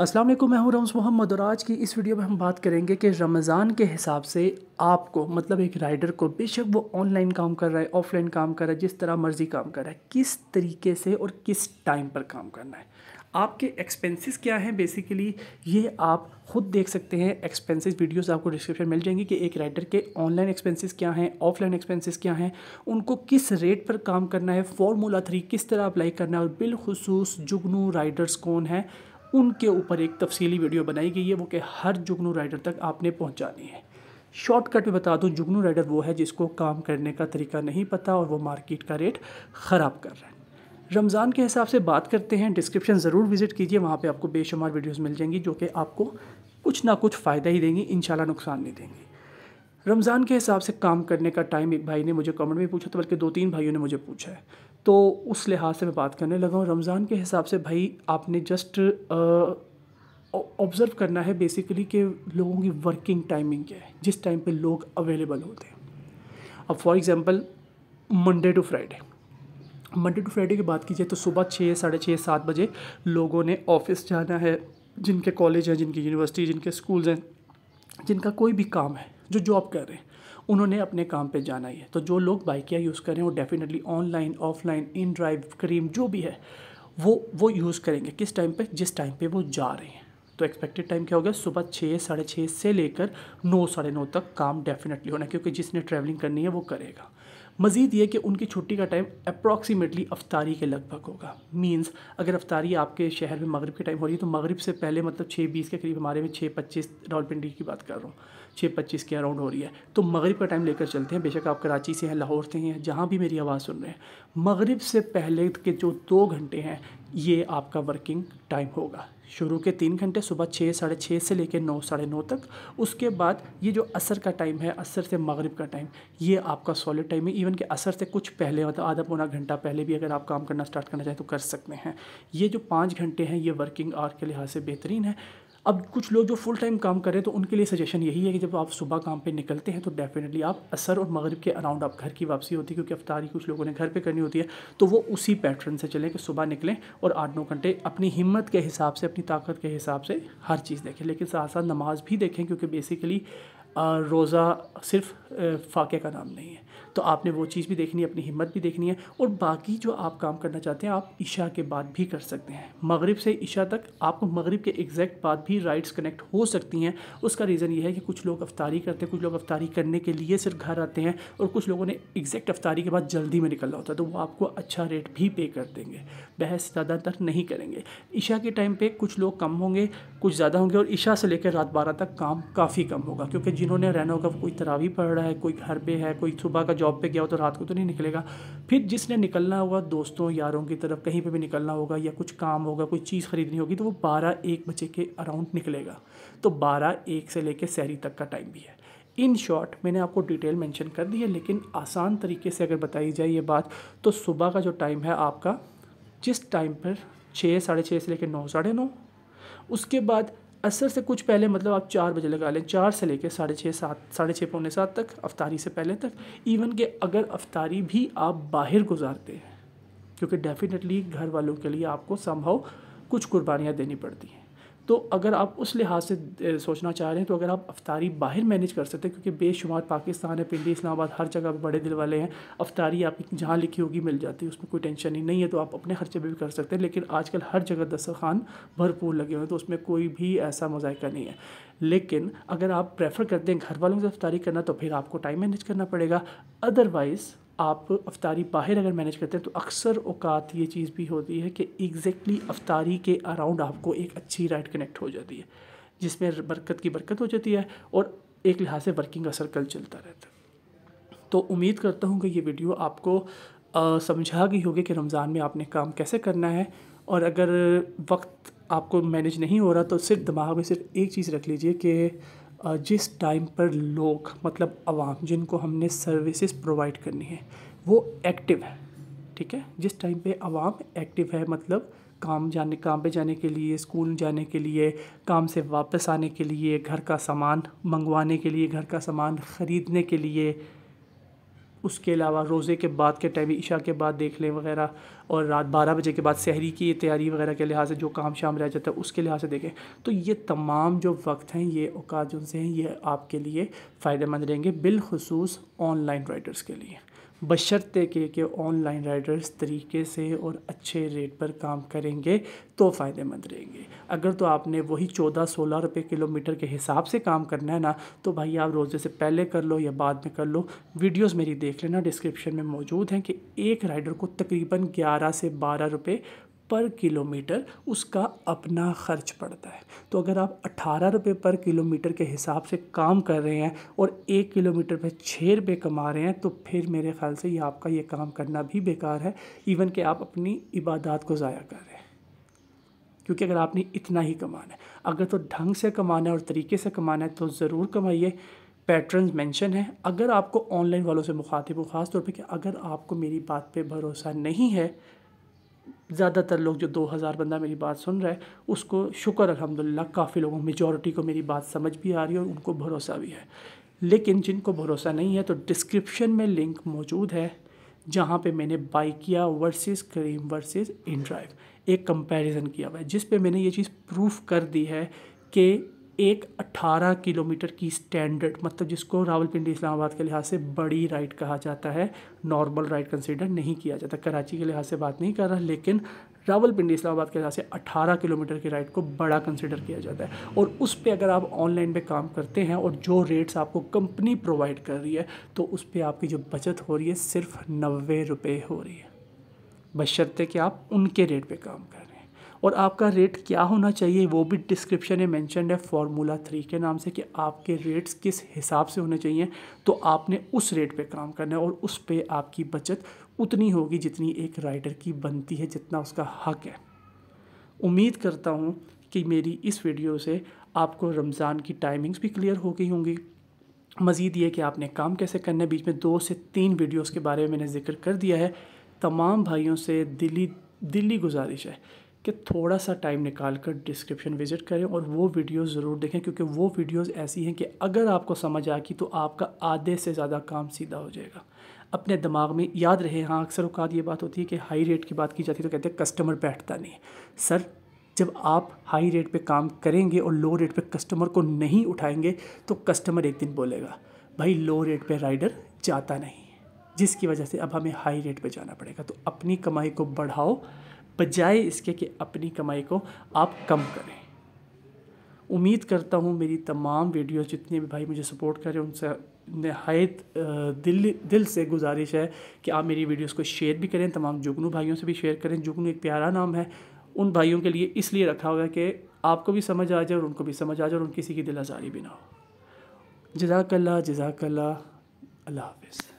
अस्सलाम वालेकुम मैं हूं रम्स मोहम्मद और आज की इस वीडियो में हम बात करेंगे कि रमज़ान के हिसाब से आपको मतलब एक राइडर को बेशक वो ऑनलाइन काम कर रहा है ऑफलाइन काम कर रहा है जिस तरह मर्ज़ी काम कर रहा है किस तरीके से और किस टाइम पर काम करना है आपके एक्सपेंसेस क्या हैं बेसिकली ये आप खुद देख सकते हैं एक्सपेंसेस वीडियोस आपको डिस्क्रिप्शन मिल जाएंगी कि एक राइडर के ऑनलाइन एक्सपेंसेस क्या हैं ऑफलाइन एक्सपेंसेस क्या हैं उनको किस रेट पर काम करना है फॉर्मूला थ्री किस तरह अप्लाई करना है और बिलखसूस जुगनू राइडर्स कौन हैं उनके ऊपर एक तफसीली वीडियो बनाई गई है वो कि हर जुगनू राइडर तक आपने पहुंचानी है शॉर्टकट में बता दूं जुगनू राइडर वो है जिसको काम करने का तरीका नहीं पता और वो मार्केट का रेट ख़राब कर रहा है रमज़ान के हिसाब से बात करते हैं डिस्क्रिप्शन ज़रूर विज़िट कीजिए वहाँ पे आपको बेशुमार वीडियोस मिल जाएंगी जो कि आपको कुछ ना कुछ फ़ायदा ही देंगी इन नुकसान नहीं देंगी रमज़ान के हिसाब से काम करने का टाइम एक भाई ने मुझे कमेंट में पूछा तो बल्कि दो तीन भाइयों ने मुझे पूछा है तो उस लिहाज से मैं बात करने लगा हूँ रमज़ान के हिसाब से भाई आपने जस्ट ऑब्ज़र्व करना है बेसिकली कि लोगों की वर्किंग टाइमिंग क्या है जिस टाइम पे लोग अवेलेबल होते हैं अब for example Monday to Friday Monday to Friday की बात की जाए तो सुबह छः साढ़े छः सात बजे लोगों ने ऑफिस जाना है जिनके कॉलेज हैं जिनकी यूनिवर्सिटी जिनके स्कूल्स हैं जिनका कोई भी काम है जो जॉब कर रहे हैं उन्होंने अपने काम पे जाना ही है तो जो लोग बाइकियाँ यूज़ करें वो definitely online offline InDrive Careem जो भी है वो वो यूज़ करेंगे किस टाइम पे जिस टाइम पे वो जा रहे हैं तो एक्सपेक्टेड टाइम क्या हो गया सुबह छः साढ़े छः से लेकर नौ साढ़े नौ तक काम डेफिनेटली होना क्योंकि जिसने ट्रैवलिंग करनी है वो करेगा मज़ीद ये कि उनकी छुट्टी का टाइम अप्रॉक्सीमेटली अफ्तारी के लगभग होगा मींस अगर अफ्तारी आपके शहर में मगरब के टाइम हो रही है तो मगरब से पहले मतलब छः बीस के करीब हमारे में छः पच्चीस रावलपिंडी की बात कर रहा हूँ छः पच्चीस के अराउंड हो रही है तो मगरब का टाइम लेकर चलते हैं बेशक आप कराची से हैं लाहौर से हैं जहाँ भी मेरी आवाज़ सुन रहे हैं मगरब से पहले के जो दो घंटे हैं ये आपका वर्किंग टाइम होगा शुरू के तीन घंटे सुबह छः साढ़े छः से लेकर नौ साढ़े नौ तक उसके बाद ये जो असर का टाइम है असर से मगरिब का टाइम ये आपका सॉलिड टाइम है इवन के असर से कुछ पहले मतलब आधा पौना घंटा पहले भी अगर आप काम करना स्टार्ट करना चाहें तो कर सकते हैं ये जो पाँच घंटे हैं ये वर्किंग आवर के लिहाज से बेहतरीन है अब कुछ लोग जो फुल टाइम काम कर रहे हैं तो उनके लिए सजेशन यही है कि जब आप सुबह काम पे निकलते हैं तो डेफिनेटली आप असर और मगरब के अराउंड आप घर की वापसी होती है क्योंकि अफ्तारी कुछ लोगों ने घर पे करनी होती है तो वो उसी पैटर्न से चलें कि सुबह निकलें और आठ नौ घंटे अपनी हिम्मत के हिसाब से अपनी ताकत के हिसाब से हर चीज़ देखें लेकिन साथ साथ नमाज़ भी देखें क्योंकि बेसिकली रोज़ा सिर्फ फाके का नाम नहीं है तो आपने वो चीज़ भी देखनी है अपनी हिम्मत भी देखनी है और बाकी जो आप काम करना चाहते हैं आप ईशा के बाद भी कर सकते हैं मगरिब से ईशा तक आपको मगरिब के एग्जैक्ट बाद भी राइट्स कनेक्ट हो सकती हैं उसका रीज़न ये है कि कुछ लोग अफ्तारी करते हैं कुछ लोग अफ्तारी करने के लिए सिर्फ घर आते हैं और कुछ लोगों ने एग्जैक्ट अफ्तारी के बाद जल्दी में निकलना होता है तो वो आपको अच्छा रेट भी पे कर देंगे बहस ज़्यादातर नहीं करेंगे ईशा के टाइम पर कुछ लोग कम होंगे कुछ ज़्यादा होंगे और ईशा से लेकर रात बारह तक काम काफ़ी कम होगा क्योंकि जिन्होंने हम्म। रहना होगा कोई तरावी पढ़ रहा है कोई घर पे है कोई सुबह का जॉब पे गया हो तो रात को तो नहीं निकलेगा फिर जिसने निकलना होगा दोस्तों यारों की तरफ कहीं पे भी निकलना होगा या कुछ काम होगा कोई चीज़ ख़रीदनी होगी तो वो बारह एक बजे के अराउंड निकलेगा तो बारह एक से लेकर सहरी तक का टाइम भी है इन शॉर्ट मैंने आपको डिटेल मेंशन कर दी है लेकिन आसान तरीके से अगर बताई जाए ये बात तो सुबह का जो टाइम है आपका जिस टाइम पर छः साढ़े छः से लेकर नौ साढ़े नौ उसके बाद असर से कुछ पहले मतलब आप चार बजे लगा लें चार से लेकर साढ़े छः सात साढ़े छः पौने सात तक अफ्तारी से पहले तक इवन के अगर अफ्तारी भी आप बाहर गुजारते हैं क्योंकि डेफिनेटली घर वालों के लिए आपको संभव कुछ कुर्बानियाँ देनी पड़ती हैं तो अगर आप उस लिहाज से सोचना चाह रहे हैं तो अगर आप अफ्तारी बाहर मैनेज कर सकते हैं क्योंकि बेशुमार पाकिस्तान है पिंडी इस्लामाबाद हर जगह पर बड़े दिल वाले हैं अफ्तारी आपकी जहाँ लिखी होगी मिल जाती है उसमें कोई टेंशन ही नहीं है तो आप अपने खर्चे पर भी कर सकते हैं लेकिन आजकल हर जगह दस्तरखान भरपूर लगे हुए हैं तो उसमें कोई भी ऐसा मजायका नहीं है लेकिन अगर आप प्रेफर करते हैं घर वालों से अफतारी करना तो फिर आपको टाइम मैनेज करना पड़ेगा अदरवाइज़ आप अफतारी बाहर अगर मैनेज करते हैं तो अक्सर औकात ये चीज़ भी होती है कि एग्जैक्टली अफतारी के अराउंड आपको एक अच्छी राइड कनेक्ट हो जाती है जिसमें बरकत की बरकत हो जाती है और एक लिहाज से वर्किंग का सर्कल चलता रहता है तो उम्मीद करता हूँ कि ये वीडियो आपको समझा गई होगी कि रमज़ान में आपने काम कैसे करना है और अगर वक्त आपको मैनेज नहीं हो रहा तो सिर्फ दिमाग में सिर्फ एक चीज़ रख लीजिए कि जिस टाइम पर लोग मतलब आवाम जिनको हमने सर्विसेज प्रोवाइड करनी है वो एक्टिव है ठीक है जिस टाइम पे आवाम एक्टिव है मतलब काम जाने काम पे जाने के लिए स्कूल जाने के लिए काम से वापस आने के लिए घर का सामान मंगवाने के लिए घर का सामान ख़रीदने के लिए उसके अलावा रोज़े के बाद के टाइम ईशा के बाद देख लें वगैरह और रात बारह बजे के बाद शहरी की तैयारी वगैरह के लिहाज से जो काम शाम रह जाता है उसके लिहाज से देखें तो ये तमाम जो वक्त हैं ये अवकात जो हैं ये आपके लिए फ़ायदेमंद रहेंगे बिलखसूस ऑनलाइन राइटर्स के लिए बशर्ते के कि ऑनलाइन राइडर्स तरीके से और अच्छे रेट पर काम करेंगे तो फ़ायदेमंद रहेंगे अगर तो आपने वही चौदह सोलह रुपये किलोमीटर के हिसाब से काम करना है ना तो भाई आप रोज़े से पहले कर लो या बाद में कर लो वीडियोस मेरी देख लेना डिस्क्रिप्शन में मौजूद हैं कि एक राइडर को तकरीबन ग्यारह से बारह रुपये पर किलोमीटर उसका अपना खर्च पड़ता है तो अगर आप अठारह रुपये पर किलोमीटर के हिसाब से काम कर रहे हैं और एक किलोमीटर पर छः रुपये कमा रहे हैं तो फिर मेरे ख्याल से ये आपका ये काम करना भी बेकार है इवन कि आप अपनी इबादत को ज़ाया कर रहे हैं क्योंकि अगर आपने इतना ही कमाना है अगर तो ढंग से कमाना है और तरीके से कमाना है तो ज़रूर कमाइए पैटर्न मेंशन हैं अगर आपको ऑनलाइन वालों से मुखातिब हो ख़ास तौर पे कि अगर आपको मेरी बात पे भरोसा नहीं है ज़्यादातर लोग जो 2000 बंदा मेरी बात सुन रहा है उसको शुक्र अलहमदिल्ला काफ़ी लोगों मेजॉरिटी को मेरी बात समझ भी आ रही है और उनको भरोसा भी है लेकिन जिनको भरोसा नहीं है तो डिस्क्रिप्शन में लिंक मौजूद है जहाँ पे मैंने बाई किया versus Careem versus InDrive एक कंपैरिजन किया हुआ है जिस पे मैंने ये चीज़ प्रूफ कर दी है कि एक 18 किलोमीटर की स्टैंडर्ड मतलब जिसको रावलपिंडी इस्लामाबाद के लिहाज से बड़ी राइड कहा जाता है नॉर्मल राइड कंसिडर नहीं किया जाता कराची के लिहाज से बात नहीं कर रहा लेकिन रावलपिंडी इस्लामाबाद के लिहाज से 18 किलोमीटर की राइड को बड़ा कंसिडर किया जाता है और उस पर अगर आप ऑनलाइन पर काम करते हैं और जो रेट्स आपको कंपनी प्रोवाइड कर रही है तो उस पर आपकी जो बचत हो रही है सिर्फ नब्बे रुपये हो रही है बशर्ते कि आप उनके रेट पर काम करें और आपका रेट क्या होना चाहिए वो भी डिस्क्रिप्शन में मैंशन है फार्मूला थ्री के नाम से कि आपके रेट्स किस हिसाब से होने चाहिए तो आपने उस रेट पे काम करना है और उस पर आपकी बचत उतनी होगी जितनी एक राइडर की बनती है जितना उसका हक है उम्मीद करता हूँ कि मेरी इस वीडियो से आपको रमज़ान की टाइमिंग्स भी क्लियर हो गई होंगी मज़ीद ये कि आपने काम कैसे करना है बीच में दो से तीन वीडियोस के बारे में मैंने ज़िक्र कर दिया है तमाम भाइयों से दिली दिली गुजारिश है कि थोड़ा सा टाइम निकाल कर डिस्क्रिप्शन विज़िट करें और वो वीडियो ज़रूर देखें क्योंकि वो वीडियोस ऐसी हैं कि अगर आपको समझ आ गई तो आपका आधे से ज़्यादा काम सीधा हो जाएगा अपने दिमाग में याद रहे हाँ अक्सर उकात ये बात होती है कि हाई रेट की बात की जाती है तो कहते हैं कस्टमर बैठता नहीं सर जब आप हाई रेट पर काम करेंगे और लो रेट पर कस्टमर को नहीं उठाएंगे तो कस्टमर एक दिन बोलेगा भाई लो रेट पर राइडर जाता नहीं जिसकी वजह से अब हमें हाई रेट पर जाना पड़ेगा तो अपनी कमाई को बढ़ाओ बजाय इसके कि अपनी कमाई को आप कम करें उम्मीद करता हूँ मेरी तमाम वीडियो जितने भी भाई मुझे सपोर्ट करें उनसे नहायत दिल दिल से गुजारिश है कि आप मेरी वीडियोस को शेयर भी करें तमाम जुगनू भाइयों से भी शेयर करें जुगनू एक प्यारा नाम है उन भाइयों के लिए इसलिए रखा हुआ है कि आपको भी समझ आ जाए और उनको भी समझ आ जाए और उन किसी की दिल आज़ारी भी ना हो जजाकल्ला जजाकल्ला अल्लाह हाफिज़